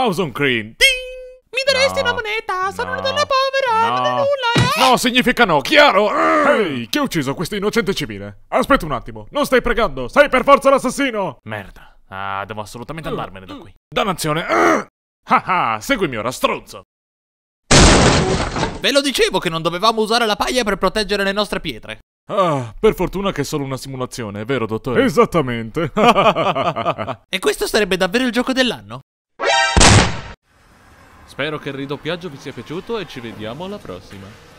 House on Green. Ding! Mi daresti no. una moneta? Sono no. una donna povera, no. non è nulla. Eh? No, significa no, chiaro. Ehi, chi ha ucciso questo innocente civile? Aspetta un attimo, non stai pregando, sei per forza l'assassino. Merda. Ah, devo assolutamente eh, andarmene da eh. qui. Dannazione. Eh! Ah ah, seguimi ora, stronzo. Ve lo dicevo che non dovevamo usare la paglia per proteggere le nostre pietre. Ah, per fortuna che è solo una simulazione, vero dottore? Esattamente. e questo sarebbe davvero il gioco dell'anno? Spero che il ridoppiaggio vi sia piaciuto e ci vediamo alla prossima.